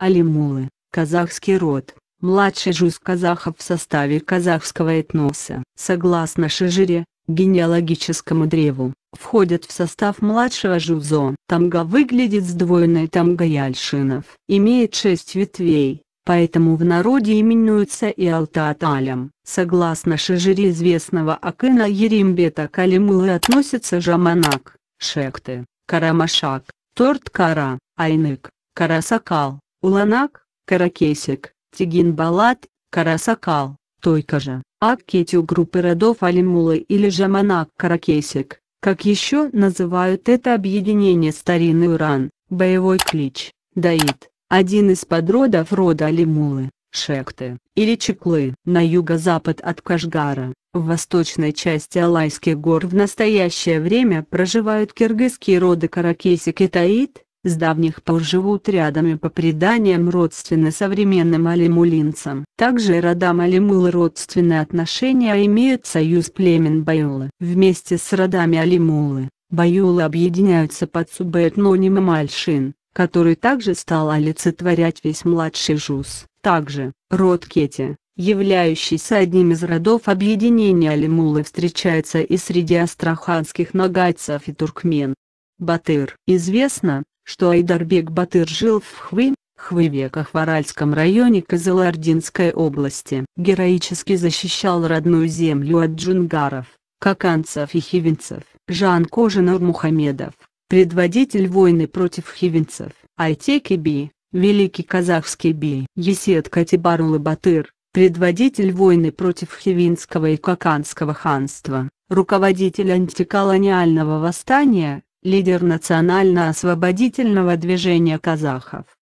Алимулы, казахский род, младший жуз казахов в составе казахского этноса. Согласно Шижире, генеалогическому древу, входят в состав младшего жузо. Тамга выглядит сдвоенной тамгой Альшинов, Имеет шесть ветвей, поэтому в народе именуется и Алтааталем. Согласно Шижире известного Акына Еримбета Калимулы относятся Жаманак, Шекты, Карамашак, Торт-Кара, Айнык, Карасакал, Уланак, Каракесик, Тигин-Балат, Карасакал, Тойкажа, Аккетю группы родов Алимулы или Жаманак-Каракесик, как еще называют это объединение старинный уран, боевой клич, даит, один из подродов рода Алимулы, Шекты, или Чеклы. На юго-запад от Кашгара, в восточной части Алайских гор в настоящее время проживают киргизские роды Каракесик и Таид, с давних пор живут рядом и по преданиям родственны современным алимулинцам. Также родам алимул родственные отношения имеют союз племен Баюлы. Вместе с родами алимулы, Баюлы объединяются под субэтнонимом альшин, который также стал олицетворять весь младший жуз. Также, род Кети, являющийся одним из родов объединения алимулы встречается и среди астраханских нагайцев и туркмен. Батыр. Известно, что Айдарбек Батыр жил в Хвы, Хвывеках в Аральском районе Казалардинской области. Героически защищал родную землю от джунгаров, каканцев и хивинцев. Жан Кожинур Мухамедов, предводитель войны против хивинцев. Айтеки Би, великий казахский Би. Есет Катибарулы Батыр, предводитель войны против хивинского и каканского ханства, руководитель антиколониального восстания, лидер национально-освободительного движения казахов.